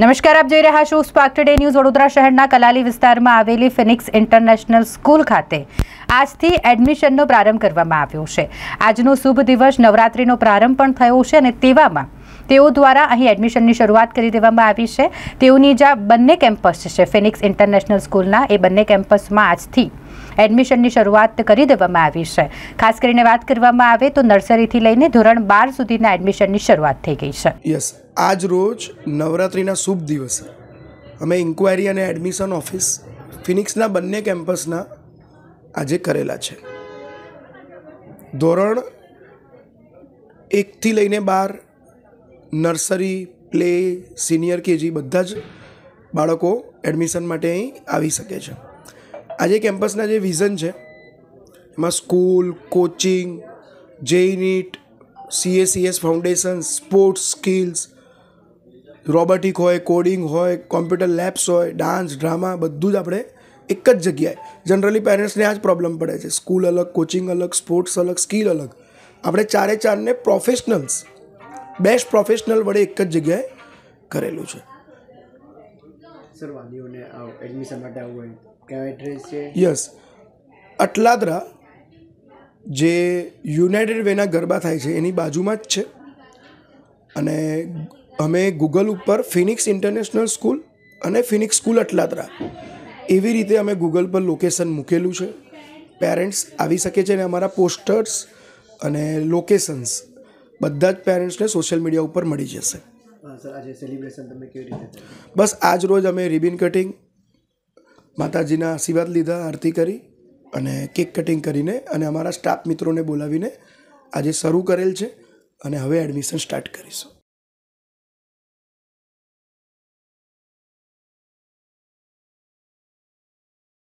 નમસ્કાર આપ જોઈ રહ્યા છો સ્પાર્ક ટુડે ન્યૂઝ વડોદરા શહેરના કલાલી વિસ્તારમાં આવેલી ફિનિક્સ ઇન્ટરનેશનલ સ્કૂલ ખાતે આજથી એડમિશનનો પ્રારંભ કરવામાં આવ્યો છે આજનો શુભ દિવસ નવરાત્રીનો પ્રારંભ પણ થયો છે અને તેવામાં તેઓ દ્વારા અહીં એડમિશનની શરૂઆત કરી દેવામાં આવી છે તેઓની જ્યાં બંને કેમ્પસ છે ફિનિક્સ ઇન્ટરનેશનલ સ્કૂલના એ બંને કેમ્પસમાં આજથી એડમિશનની શરૂઆત કરી દેવામાં આવી છે ખાસ કરીને વાત કરવામાં આવે તો નર્સરીથી લઈને ધોરણ બાર સુધીના એડમિશનની શરૂઆત થઈ ગઈ છે યસ આજ રોજ નવરાત્રિના શુભ દિવસે અમે ઇન્કવાયરી અને એડમિશન ઓફિસ ફિનિક્સના બંને કેમ્પસના આજે કરેલા છે ધોરણ એકથી લઈને બાર નર્સરી પ્લે સિનિયર કેજી બધા જ બાળકો એડમિશન માટે અહીં આવી શકે છે આજે કેમ્પસના જે વિઝન છે એમાં school coaching JEE NEET CA CS foundation sports skills robotic હોય કોડિંગ હોય કોમ્પ્યુટર લેબ્સ હોય ડાન્સ ડ્રામા બધું જ આપણે એક જ જગ્યાએ જનરલી પેરેન્ટ્સને આ જ પ્રોબ્લેમ પડે છે સ્કૂલ અલગ કોચિંગ અલગ સ્પોર્ટ્સ અલગ સ્કિલ અલગ આપણે ચારે ચારને પ્રોફેશનલ્સ બેસ્ટ પ્રોફેશનલ વડે એક જ જગ્યાએ કરેલું છે યસ અટલાદરા જે યુનાઇટેડ વેના ગરબા થાય છે એની બાજુમાં જ છે અને અમે ગૂગલ ઉપર ફિનિક્સ ઇન્ટરનેશનલ સ્કૂલ અને ફિનિક્સ સ્કૂલ અટલાદરા એવી રીતે અમે ગૂગલ પર લોકેશન મૂકેલું છે પેરેન્ટ્સ આવી શકે છે ને અમારા પોસ્ટર્સ અને લોકેશન્સ બધા જ પેરેન્ટ્સને સોશિયલ મીડિયા ઉપર મળી જશે બસ આજ રોજ અમે રિબિન કટિંગ માતાજીના આશીર્વાદ લીધા આરતી કરી અને કેક કટિંગ કરીને અને અમારા સ્ટાફ મિત્રોને બોલાવીને આજે શરૂ કરેલ છે અને હવે એડમિશન સ્ટાર્ટ કરીશું